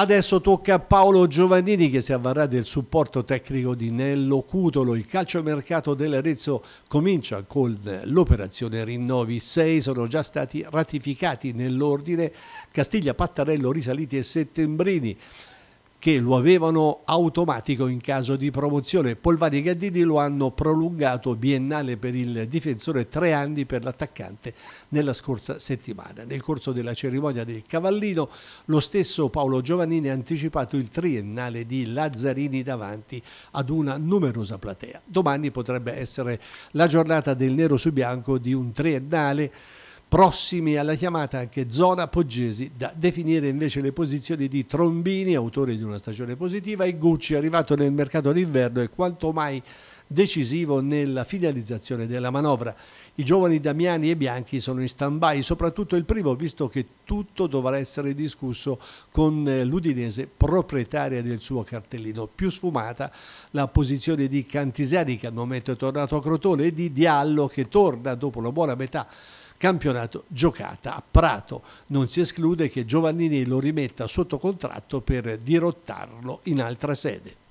Adesso tocca a Paolo Giovannini che si avvarrà del supporto tecnico di Nello Cutolo. Il calciomercato dell'Arezzo comincia con l'operazione rinnovi. Sei sono già stati ratificati nell'ordine Castiglia, Pattarello, Risaliti e Settembrini che lo avevano automatico in caso di promozione. Polvari e Gaddini lo hanno prolungato biennale per il difensore tre anni per l'attaccante nella scorsa settimana. Nel corso della cerimonia del Cavallino lo stesso Paolo Giovannini ha anticipato il triennale di Lazzarini davanti ad una numerosa platea. Domani potrebbe essere la giornata del nero su bianco di un triennale prossimi alla chiamata anche Zona Poggesi, da definire invece le posizioni di Trombini, autore di una stagione positiva, e Gucci, arrivato nel mercato d'inverno e quanto mai decisivo nella finalizzazione della manovra. I giovani Damiani e Bianchi sono in stand-by, soprattutto il primo, visto che tutto dovrà essere discusso con eh, l'Udinese proprietaria del suo cartellino. Più sfumata la posizione di Cantiseri, che al momento è tornato a Crotone, e di Diallo, che torna dopo una buona metà campionato giocata a Prato. Non si esclude che Giovannini lo rimetta sotto contratto per dirottarlo in altra sede.